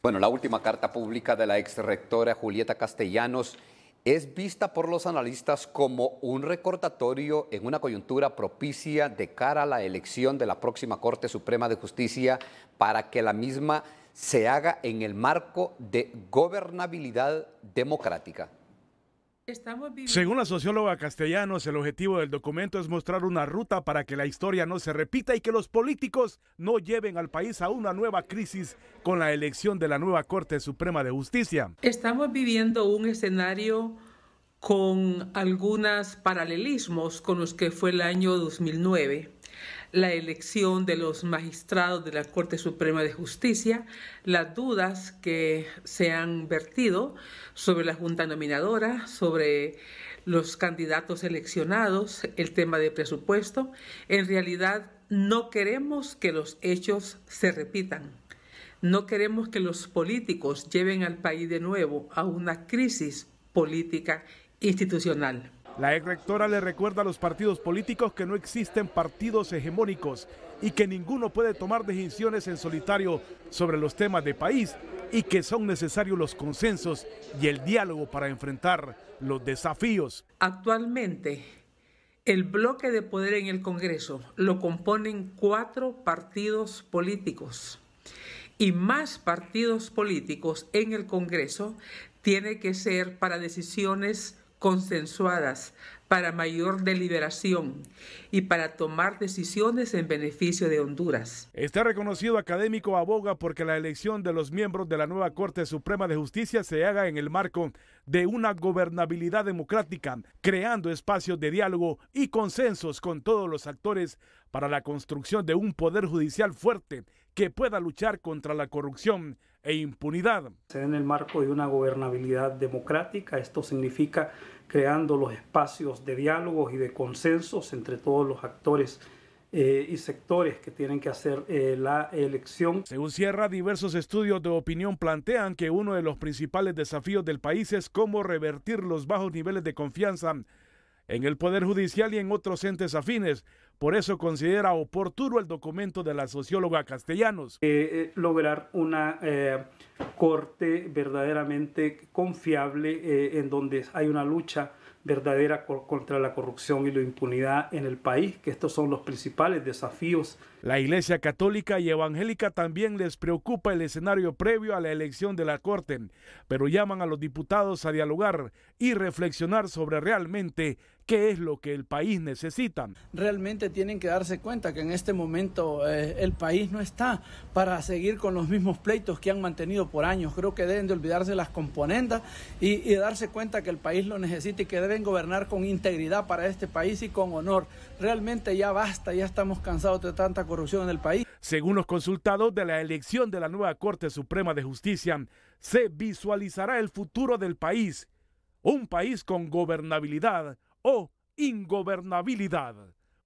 Bueno, la última carta pública de la exrectora Julieta Castellanos es vista por los analistas como un recordatorio en una coyuntura propicia de cara a la elección de la próxima Corte Suprema de Justicia para que la misma se haga en el marco de gobernabilidad democrática. Según la socióloga Castellanos, el objetivo del documento es mostrar una ruta para que la historia no se repita y que los políticos no lleven al país a una nueva crisis con la elección de la nueva Corte Suprema de Justicia. Estamos viviendo un escenario con algunos paralelismos con los que fue el año 2009 la elección de los magistrados de la Corte Suprema de Justicia, las dudas que se han vertido sobre la Junta Nominadora, sobre los candidatos seleccionados, el tema de presupuesto. En realidad, no queremos que los hechos se repitan. No queremos que los políticos lleven al país de nuevo a una crisis política institucional. La ex rectora le recuerda a los partidos políticos que no existen partidos hegemónicos y que ninguno puede tomar decisiones en solitario sobre los temas de país y que son necesarios los consensos y el diálogo para enfrentar los desafíos. Actualmente, el bloque de poder en el Congreso lo componen cuatro partidos políticos y más partidos políticos en el Congreso tiene que ser para decisiones consensuadas para mayor deliberación y para tomar decisiones en beneficio de Honduras. Este reconocido académico aboga porque la elección de los miembros de la nueva Corte Suprema de Justicia se haga en el marco de una gobernabilidad democrática, creando espacios de diálogo y consensos con todos los actores para la construcción de un poder judicial fuerte que pueda luchar contra la corrupción e impunidad. En el marco de una gobernabilidad democrática, esto significa creando los espacios de diálogos y de consensos entre todos los actores eh, y sectores que tienen que hacer eh, la elección. Según Sierra, diversos estudios de opinión plantean que uno de los principales desafíos del país es cómo revertir los bajos niveles de confianza en el Poder Judicial y en otros entes afines, por eso considera oportuno el documento de la socióloga Castellanos. Eh, eh, lograr una eh, corte verdaderamente confiable en donde hay una lucha verdadera contra la corrupción y la impunidad en el país, que estos son los principales desafíos. La Iglesia Católica y Evangélica también les preocupa el escenario previo a la elección de la Corte, pero llaman a los diputados a dialogar y reflexionar sobre realmente qué es lo que el país necesita. Realmente tienen que darse cuenta que en este momento eh, el país no está para seguir con los mismos pleitos que han mantenido por años. Creo que deben de olvidarse las componendas y, y darse cuenta que el país lo necesita y que debe gobernar con integridad para este país y con honor. Realmente ya basta, ya estamos cansados de tanta corrupción en el país. Según los consultados de la elección de la nueva Corte Suprema de Justicia, se visualizará el futuro del país, un país con gobernabilidad o ingobernabilidad.